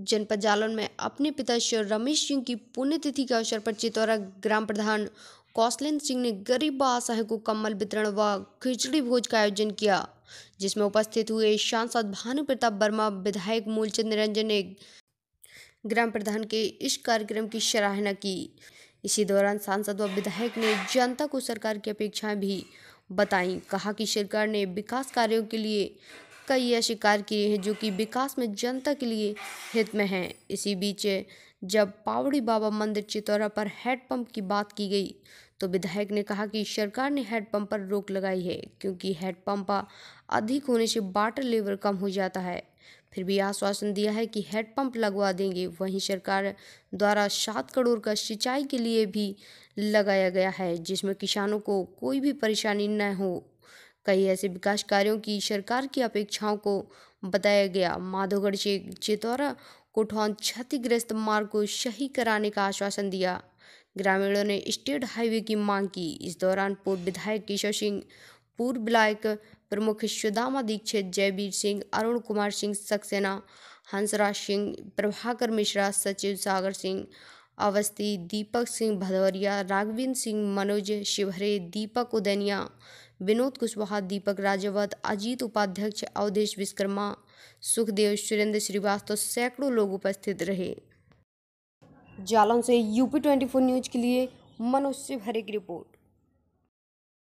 जनपद जालौन में अपने पिता श्री रमेश सिंह की पुण्यतिथि के अवसर पर चितौरा ग्राम प्रधान कौशलेंद्र सिंह ने गरीब असहाय को कम्बल वितरण व खिचड़ी भोज का आयोजन किया जिसमें उपस्थित हुए सांसद भानु प्रताप वर्मा विधायक मूलचंद निरंजन ने ग्राम प्रधान के इस कार्यक्रम की सराहना की इसी दौरान सांसद व विधायक ने जनता को सरकार की अपेक्षाएं भी बताई कहा कि सरकार ने विकास कार्यों के लिए कई शिकार किए हैं जो कि विकास में जनता के लिए हित में हैं इसी बीच जब पावड़ी बाबा मंदिर चितौरा पर हैंडपम्प की बात की गई तो विधायक ने कहा कि सरकार ने हैडपम्प पर रोक लगाई है क्योंकि हैडपम्प अधिक होने से वाटर लेवल कम हो जाता है फिर भी आश्वासन दिया है कि हैडपम्प लगवा देंगे वहीं सरकार द्वारा सात करोड़ का सिंचाई के लिए भी लगाया गया है जिसमें किसानों को कोई भी परेशानी न हो कई ऐसे विकास कार्यों की सरकार की अपेक्षाओं को बताया गया माधोगढ़ से चेतौरा कोठौन क्षतिग्रस्त मार्ग को सही कराने का आश्वासन दिया ग्रामीणों ने स्टेट हाईवे की मांग की इस दौरान पूर्व विधायक किशोर सिंह पूर्व विधायक प्रमुख सुदामा दीक्षित जयवीर सिंह अरुण कुमार सिंह सक्सेना हंसराज सिंह प्रभाकर मिश्रा सचिव सागर सिंह अवस्थी दीपक सिंह भदौरिया राघविंद्र सिंह मनोज शिवहरे दीपक उदैनिया विनोद कुशवाहा दीपक राजवत अजीत उपाध्यक्ष अवधेश विश्वकर्मा सुखदेव सुरेंद्र श्रीवास्तव तो सैकड़ों लोग उपस्थित रहे जालौन से यूपी ट्वेंटी न्यूज के लिए मनोज सिंह हरे की रिपोर्ट